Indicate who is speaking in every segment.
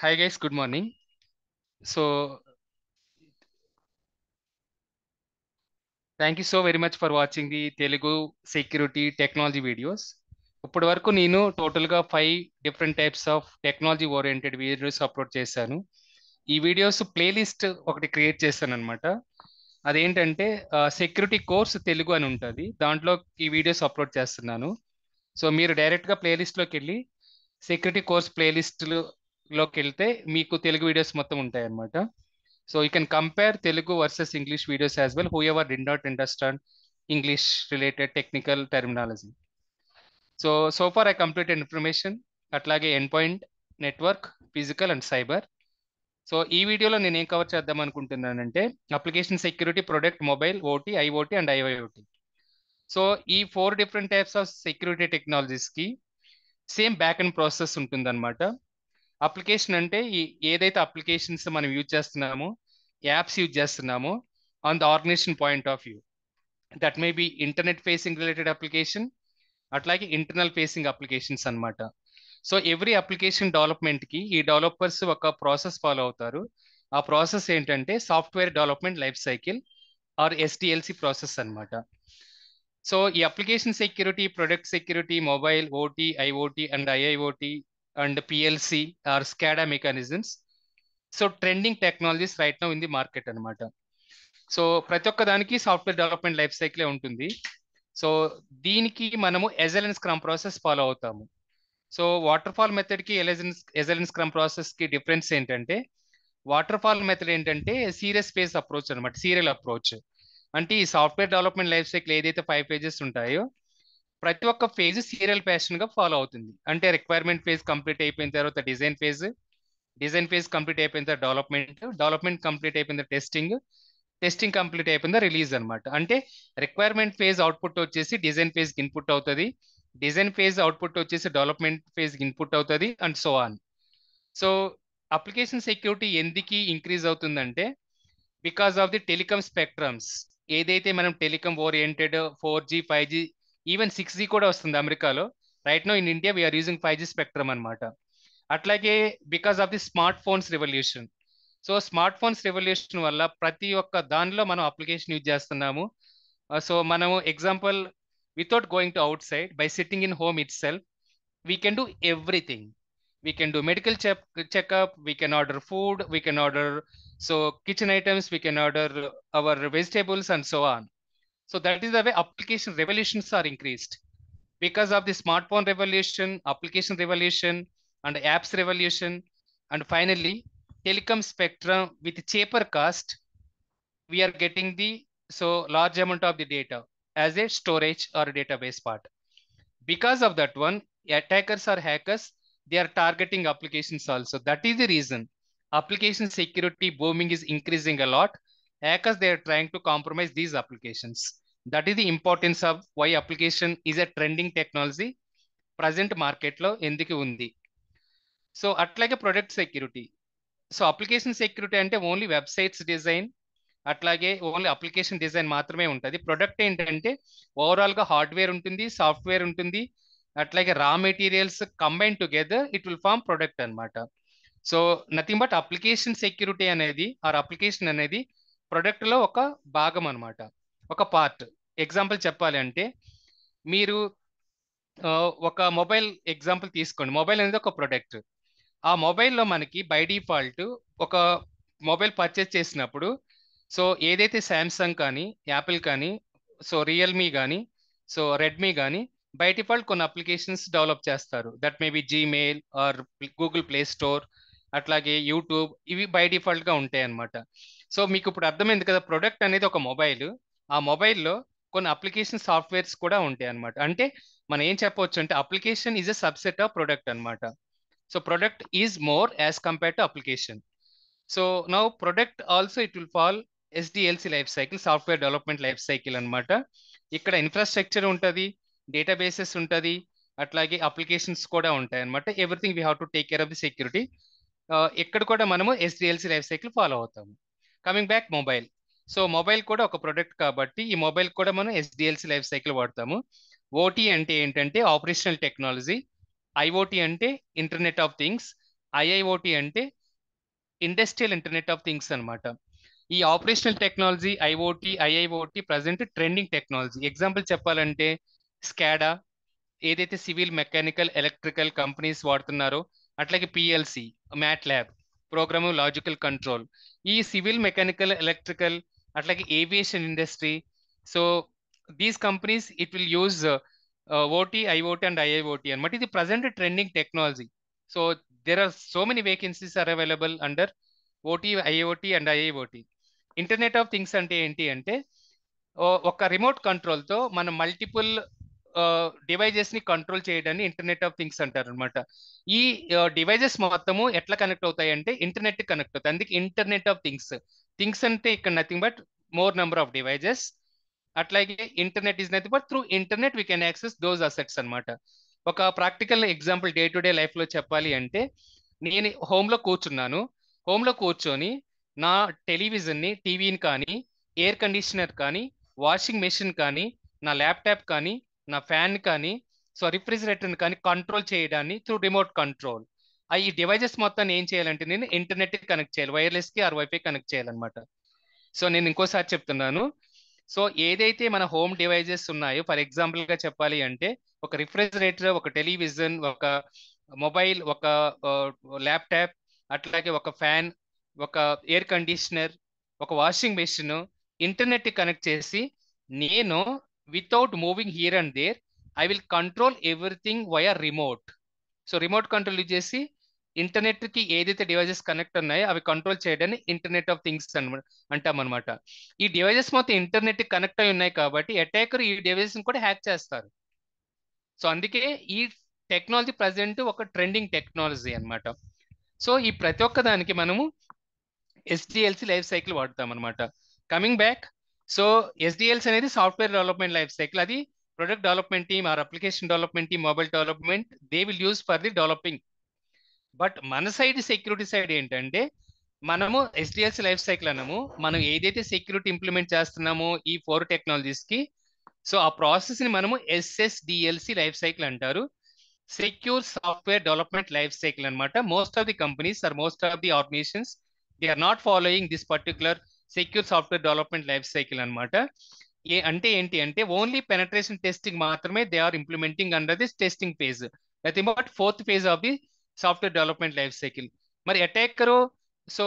Speaker 1: Hi guys good morning so thank you so very much for watching the Telugu security technology videos ఇప్పటి వరకు నేను టోటల్గా five different types of technology oriented videos upload చేశాను ఈ videos playlist ఒకటి create చేశాను అనమాట అదేంటంటే సెక్యూరిటీ కోర్స్ తెలుగు అని ఉంటుంది దాంట్లో ఈ వీడియోస్ అప్లోడ్ చేస్తున్నాను సో మీరు డైరెక్ట్గా ప్లేలిస్ట్లోకి వెళ్ళి సెక్యూరిటీ కోర్స్ ప్లేలిస్టులు లోకి వెళ్తే మీకు తెలుగు వీడియోస్ మొత్తం ఉంటాయి అనమాట so you can compare Telugu versus English videos as well whoever do not understand English related technical terminology so so far I complete information అట్లాగే end point network physical and cyber so ఈ వీడియోలో నేను ఏం cover చేద్దాం అనుకుంటున్నానంటే application security product mobile OT IoT and IIoT so ఈ four different types of security టెక్నాలజీస్కి same back and process అనమాట అప్లికేషన్ అంటే ఈ ఏదైతే అప్లికేషన్స్ మనం యూజ్ చేస్తున్నామో యాప్స్ యూజ్ చేస్తున్నామో on the organization point of view that may be internet facing related application అట్లాగే ఇంటర్నల్ ఫేసింగ్ అప్లికేషన్స్ అనమాట సో ఎవ్రీ అప్లికేషన్ డెవలప్మెంట్కి ఈ డెవలపర్స్ ఒక ప్రాసెస్ ఫాలో అవుతారు ఆ ప్రాసెస్ ఏంటంటే software development life cycle or STLC process అనమాట సో ఈ application security product security mobile OT IoT and IIoT and PLC or SCADA mechanisms so trending technologies right now in market అనమాట so ప్రతి ఒక్క దానికి software development life సైకిలే ఉంటుంది so దీనికి మనము agile scrum process follow అవుతాము so waterfall method కి ఎలెజెన్స్ ఎజలెన్స్ క్రమ్ ప్రాసెస్ కి డిఫరెన్స్ ఏంటంటే వాటర్ ఫాల్ మెథడ్ ఏంటంటే సీరియస్ స్పేస్ అప్రోచ్ అనమాట సీరియల్ అప్రోచ్ అంటే ఈ సాఫ్ట్వేర్ డెవలప్మెంట్ లైఫ్ సైకిల్ ఏదైతే ఫైవ్ పేజెస్ ఉంటాయో ప్రతి ఒక్క ఫేజ్ సీరియల్ ప్యాషన్ గా ఫాలో అవుతుంది అంటే రిక్వైర్మెంట్ ఫేజ్ కంప్లీట్ అయిపోయిన తర్వాత design phase design phase complete అయిపోయిన తర్వాత డెవలప్మెంట్ డెవలప్మెంట్ కంప్లీట్ అయిపోయిన టెస్టింగ్ టెస్టింగ్ కంప్లీట్ అయిపోయిందా రిలీజ్ అనమాట అంటే రిక్వైర్మెంట్ ఫేజ్ అవుట్పుట్ వచ్చేసి డిజైన్ ఫేజ్ ఇన్పుట్ అవుతుంది డిజైన్ ఫేజ్ అవుట్పుట్ వచ్చేసి డెవలప్మెంట్ ఫేజ్ ఇన్పుట్ అవుతుంది and so on so application security ఎందుకు ఇంక్రీజ్ అవుతుందంటే because of the telecom spectrums ఏదైతే మనం telecom oriented four G five G even six G కూడా వస్తుంది అమెరికాలో right now in India we are using five G spectrum అనమాట అట్లాగే because of the smartphones revolution so smartphones revolution వల్ల ప్రతి ఒక్క దానిలో మనం అప్లికేషన్ యూజ్ చేస్తున్నాము సో uh, మనము example without going to outside by sitting in home itself we can do everything we can do medical check checkup we can order food we can order so kitchen items we can order our vegetables and so on So that is the way application revolutions are increased because of the smartphone revolution, application revolution, and apps revolution, and finally telecom spectrum with cheaper cost. We are getting the so large amount of the data as a storage or database part. Because of that one, attackers or hackers they are targeting applications also. That is the reason application security booming is increasing a lot hackers they are trying to compromise these applications. That is the importance of why application is a trending technology present మార్కెట్లో ఎందుకు ఉంది so అట్లాగే product security so application security అంటే only websites design అట్లాగే only application design మాత్రమే ఉంటుంది product ఏంటంటే ఓవరాల్గా హార్డ్వేర్ ఉంటుంది సాఫ్ట్వేర్ ఉంటుంది అట్లాగే raw materials combine together it will form product అనమాట so nothing but application security అనేది ఆర్ అప్లికేషన్ అనేది ప్రొడక్ట్లో ఒక భాగం అనమాట ఒక పార్ట్ ఎగ్జాంపుల్ చెప్పాలి అంటే మీరు ఒక మొబైల్ ఎగ్జాంపుల్ తీసుకోండి మొబైల్ అనేది ఒక ప్రొడక్ట్ ఆ మొబైల్లో మనకి బై డిఫాల్ట్ ఒక మొబైల్ పర్చేస్ చేసినప్పుడు సో ఏదైతే శాంసంగ్ కానీ యాపిల్ కానీ సో రియల్మీ కానీ సో రెడ్మీ కానీ బై డిఫాల్ట్ కొన్ని అప్లికేషన్స్ డెవలప్ చేస్తారు that may be Gmail or Google Play Store అట్లాగే యూట్యూబ్ ఇవి బై డిఫాల్ట్గా ఉంటాయి అన్నమాట సో మీకు ఇప్పుడు అర్థమైంది కదా ప్రొడక్ట్ అనేది ఒక మొబైల్ ఆ మొబైల్లో కొన్ని అప్లికేషన్ సాఫ్ట్వేర్స్ కూడా ఉంటాయి అనమాట అంటే మనం ఏం చెప్పవచ్చు అంటే application is a subset of product అనమాట so product is more as compare to application so now product also it will fall SDLC life cycle software development life cycle అనమాట ఇక్కడ ఇన్ఫ్రాస్ట్రక్చర్ ఉంటుంది డేటాబేసెస్ ఉంటుంది అట్లాగే అప్లికేషన్స్ కూడా ఉంటాయి అనమాట everything we have to take care of the security ఇక్కడ కూడా మనము ఎస్డిఎల్సి లైఫ్ సైకిల్ ఫాలో అవుతాము coming back mobile so mobile కూడా ఒక ప్రొడక్ట్ కాబట్టి ఈ మొబైల్ కూడా మనం ఎస్డిఎల్సి లైఫ్ సైకిల్ వాడతాము ఓటీ అంటే ఏంటంటే ఆపరేషనల్ టెక్నాలజీ ఐఓటీ అంటే ఇంటర్నెట్ ఆఫ్ థింగ్స్ ఐఐఓటీ అంటే ఇండస్ట్రియల్ ఇంటర్నెట్ ఆఫ్ థింగ్స్ అనమాట ఈ operational technology IoT IIoT present trending technology example చెప్పాలంటే స్కాడా ఏదైతే సివిల్ మెకానికల్ ఎలక్ట్రికల్ కంపెనీస్ వాడుతున్నారో అట్లాగే PLC MATLAB program logical control ఈ సివిల్ మెకానికల్ ఎలక్ట్రికల్ అట్లాగే aviation industry so these companies it will use uh, OT IoT and IIoT అనమాట ఇది present trending technology so there are so many vacancies are available under OT IoT and IIoT internet of things అంటే ఏంటి అంటే ఒక remote కంట్రోల్తో మనం multiple devices ని control చేయడాన్ని ఇంటర్నెట్ ఆఫ్ థింగ్స్ అంటారు అనమాట ఈ డివైజెస్ మొత్తము ఎట్లా కనెక్ట్ అవుతాయి అంటే ఇంటర్నెట్ కనెక్ట్ అవుతాయి అందుకే ఇంటర్నెట్ ఆఫ్ థింగ్స్ థింగ్స్ అంటే ఇక్కడ nothing but more number of devices అట్లాగే internet is nothing but through internet we can access those assets అనమాట ఒక practical example day to day life లో చెప్పాలి అంటే నేను హోమ్ లో కూర్చున్నాను హోమ్ లో కూర్చొని నా టెలివిజన్ ని టీవీని కానీ ఎయిర్ కండిషనర్ కానీ వాషింగ్ మెషిన్ కానీ నా ల్యాప్టాప్ కానీ నా ఫ్యాన్ కానీ సో రిఫ్రిజిరేటర్ని కానీ కంట్రోల్ చేయడాన్ని త్రూ రిమోట్ కంట్రోల్ ఈ డివైజెస్ మొత్తాన్ని ఏం చేయాలంటే నేను ఇంటర్నెట్కి కనెక్ట్ చేయాలి వైర్లెస్కి ఆర్ వైఫై కనెక్ట్ చేయాలన్నమాట సో నేను ఇంకోసారి చెప్తున్నాను సో ఏదైతే మన హోమ్ డివైజెస్ ఉన్నాయో ఫర్ ఎగ్జాంపుల్గా చెప్పాలి అంటే ఒక రిఫ్రిజిరేటర్ ఒక టెలివిజన్ ఒక మొబైల్ ఒక ల్యాప్టాప్ అట్లాగే ఒక ఫ్యాన్ ఒక ఎయిర్ కండిషనర్ ఒక వాషింగ్ మెషిన్ ఇంటర్నెట్ కనెక్ట్ చేసి నేను without moving here and there I will control everything via remote so remote control use చేసి ఇంటర్నెట్కి ఏదైతే డివైజెస్ కనెక్ట్ ఉన్నాయో అవి కంట్రోల్ చేయడాన్ని ఇంటర్నెట్ ఆఫ్ థింగ్స్ అనమాట అంటాం అనమాట ఈ డివైజెస్ మొత్తం ఇంటర్నెట్ కనెక్ట్ అయి ఉన్నాయి కాబట్టి అటాకర్ ఈ డివైజెస్ని కూడా హ్యాక్ చేస్తారు సో అందుకే ఈ టెక్నాలజీ ప్రజెంట్ ఒక ట్రెండింగ్ టెక్నాలజీ అనమాట సో ఈ ప్రతి ఒక్క దానికి మనము ఎస్డిఎల్సి లైఫ్ సైకిల్ వాడతాం అనమాట కమింగ్ బ్యాక్ సో ఎస్డిఎల్స్ అనేది సాఫ్ట్వేర్ డెవలప్మెంట్ లైఫ్ సైకిల్ అది product development team or application development team mobile development they will use for the developing but మన సైడ్ సెక్యూరిటీ సైడ్ ఏంటంటే మనము ఎస్డిఎల్స్ లైఫ్ సైకిల్ అన్నాము మనం ఏదైతే సెక్యూరిటీ ఇంప్లిమెంట్ చేస్తున్నామో ఈ ఫోర్ టెక్నాలజీస్కి సో ఆ ప్రాసెస్ని మనము ఎస్ఎస్డిఎల్సి లైఫ్ సైకిల్ అంటారు secure software development life cycle అనమాట most of the companies or most of the organisations they are not following this particular secure software development life cycle అనమాట ఏ అంటే ఏంటి అంటే ఓన్లీ పెనట్రేషన్ టెస్టింగ్ మాత్రమే they are implementing under this testing phase nothing but fourth phase of the software development life cycle మరి attacker so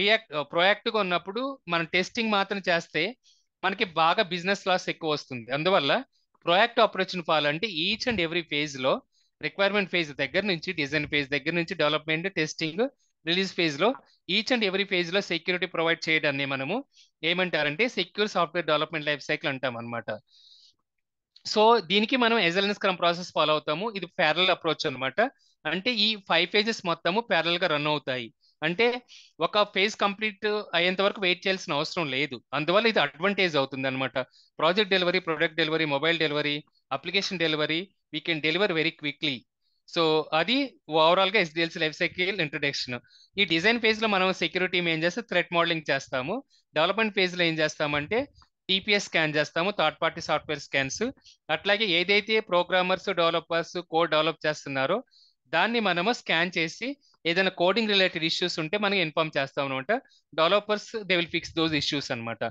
Speaker 1: react ప్రొయాక్టివ్గా ఉన్నప్పుడు మనం testing మాత్రం చేస్తే మనకి బాగా బిజినెస్ లాస్ ఎక్కువ వస్తుంది అందువల్ల ప్రొయాక్టివ్ అప్రోచ్ని ఫాలో అంటే ఈచ్ అండ్ ఎవ్రీ ఫేజ్లో రిక్వైర్మెంట్ ఫేజ్ దగ్గర నుంచి డిజైన్ ఫేజ్ దగ్గర నుంచి డెవలప్మెంట్ టెస్టింగ్ రిలీజ్ ఫేజ్ లో ఈచ్ అండ్ ఎవ్రీ ఫేజ్ లో సెక్యూరిటీ ప్రొవైడ్ చేయడాన్ని మనము ఏమంటారంటే secure software development life cycle అంటాం అనమాట సో దీనికి మనం ఎజలెన్స్ క్రమ్ ప్రాసెస్ ఫాలో అవుతాము ఇది ప్యారల్ అప్రోచ్ అనమాట అంటే ఈ ఫైవ్ ఫేజెస్ మొత్తము ప్యారల్ గా రన్ అవుతాయి అంటే ఒక ఫేజ్ కంప్లీట్ అయ్యేంత వరకు వెయిట్ చేయాల్సిన అవసరం లేదు అందువల్ల ఇది అడ్వాంటేజ్ అవుతుంది అనమాట project delivery product delivery mobile delivery application delivery we can deliver very quickly so అది ఓవరాల్ గా ఎస్డిఎల్స్ లైఫ్ సైకిల్ ఇంట్రడక్షన్ ఈ డిజైన్ ఫేజ్ లో మనం సెక్యూరిటీ ఏం చేస్తే థ్రెట్ మోడలింగ్ చేస్తాము డెవలప్మెంట్ ఫేజ్ లో ఏం చేస్తామంటే టీపీఎస్ స్కాన్ చేస్తాము థర్డ్ పార్టీ సాఫ్ట్వేర్ స్కాన్స్ అట్లాగే ఏదైతే ప్రోగ్రామర్స్ డెవలపర్స్ కోడ్ డెవలప్ చేస్తున్నారో దాన్ని మనము స్కాన్ చేసి ఏదైనా కోడింగ్ రిలేటెడ్ ఇష్యూస్ ఉంటే మనం ఇన్ఫామ్ చేస్తాం అనమాట developers they will fix those issues అనమాట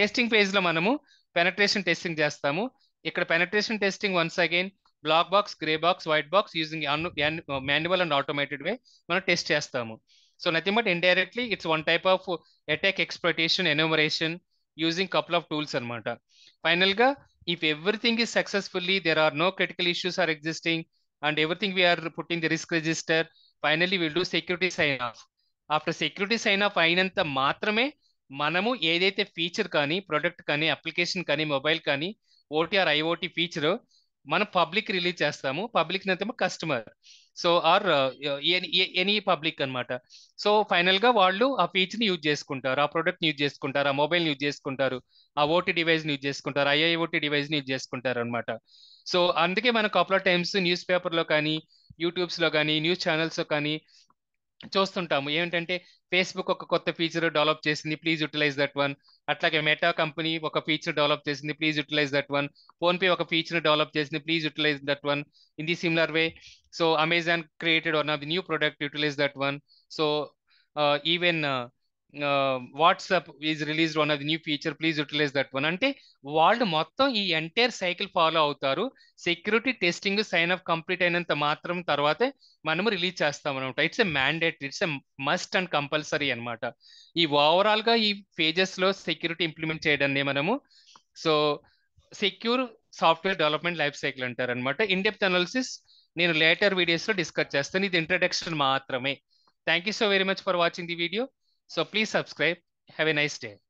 Speaker 1: టెస్టింగ్ ఫేజ్ లో మనము పెనట్రేషన్ టెస్టింగ్ చేస్తాము ఇక్కడ penetration testing once again black box grey box white box using manual and automated way మనం టెస్ట్ చేస్తాము so nothing but indirectly it's one type of attack exploitation enumeration using couple of tools అనమాట final గా if everything is successfully there are no critical issues are existing and everything we are putting the risk register finally will do security sign off after security sign off అయినంత మాత్రమే మనము ఏదైతే feature కానీ product కానీ application కానీ mobile కానీ OT or IoT feature మనం public release చేస్తాము పబ్లిక్ అంతేమో customer so or any public అనమాట సో ఫైనల్ గా వాళ్ళు ఆ ఫీచ్ ని యూజ్ చేసుకుంటారు ఆ ప్రొడక్ట్ యూజ్ చేసుకుంటారు ఆ మొబైల్ యూజ్ చేసుకుంటారు ఆ ఓటీ డివైస్ యూజ్ చేసుకుంటారు ఐఐఓటీ డివైస్ యూజ్ చేసుకుంటారు అనమాట సో అందుకే మనకు కపుల్ టైమ్స్ న్యూస్ పేపర్ లో కానీ యూట్యూబ్స్ లో కానీ న్యూస్ ఛానల్స్ లో కానీ చూస్తుంటాము ఏంటంటే ఫేస్బుక్ ఒక కొత్త ఫీచర్ డెవలప్ చేసింది ప్లీజ్ యూటిలైజ్ దట్ వన్ అట్లాగే మెటా కంపెనీ ఒక ఫీచర్ డెవలప్ చేసింది please utilise that one PhonePe ఒక ఫీచర్ డెవలప్ చేసింది please utilise that one in the similar way so Amazon created one of the new product utilise that one so even WhatsApp is release one of the new feature please utilise that one అంటే వాళ్ళు మొత్తం ఈ entire cycle follow అవుతారు security testing sign up complete అయినంత మాత్రం తర్వాతే మనము release చేస్తాం అనమాట it's a mandate it's a must and compulsory అనమాట ఈ ఓవరాల్ గా ఈ ఫేజెస్ లో సెక్యూరిటీ ఇంప్లిమెంట్ చేయడాన్ని మనము so secure software development life cycle అంటారు అనమాట ఇన్డెప్త్ అనాలిసిస్ నేను లేటర్ వీడియోస్ లో డిస్కస్ చేస్తాను ఇది ఇంట్రడక్షన్ మాత్రమే thank you so very much for watching the video So please subscribe. Have a nice day.